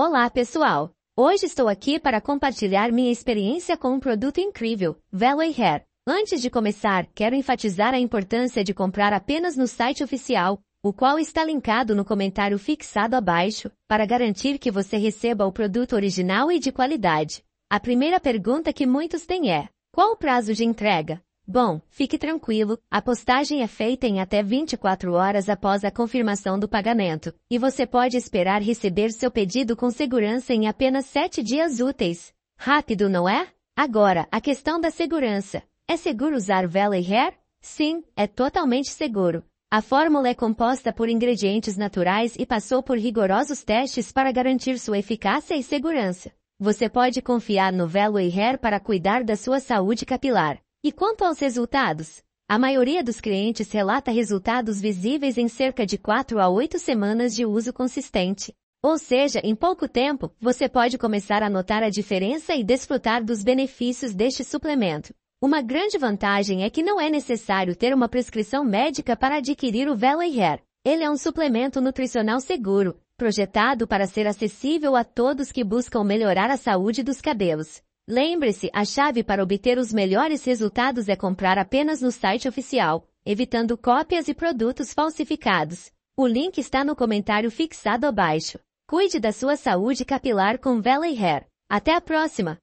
Olá pessoal! Hoje estou aqui para compartilhar minha experiência com um produto incrível, Valley Hair. Antes de começar, quero enfatizar a importância de comprar apenas no site oficial, o qual está linkado no comentário fixado abaixo, para garantir que você receba o produto original e de qualidade. A primeira pergunta que muitos têm é: qual o prazo de entrega? Bom, fique tranquilo, a postagem é feita em até 24 horas após a confirmação do pagamento, e você pode esperar receber seu pedido com segurança em apenas 7 dias úteis. Rápido, não é? Agora, a questão da segurança. É seguro usar Valley Hair? Sim, é totalmente seguro. A fórmula é composta por ingredientes naturais e passou por rigorosos testes para garantir sua eficácia e segurança. Você pode confiar no Valley Hair para cuidar da sua saúde capilar. E quanto aos resultados? A maioria dos clientes relata resultados visíveis em cerca de 4 a 8 semanas de uso consistente. Ou seja, em pouco tempo, você pode começar a notar a diferença e desfrutar dos benefícios deste suplemento. Uma grande vantagem é que não é necessário ter uma prescrição médica para adquirir o Valley Hair. Ele é um suplemento nutricional seguro, projetado para ser acessível a todos que buscam melhorar a saúde dos cabelos. Lembre-se, a chave para obter os melhores resultados é comprar apenas no site oficial, evitando cópias e produtos falsificados. O link está no comentário fixado abaixo. Cuide da sua saúde capilar com Valley Hair. Até a próxima!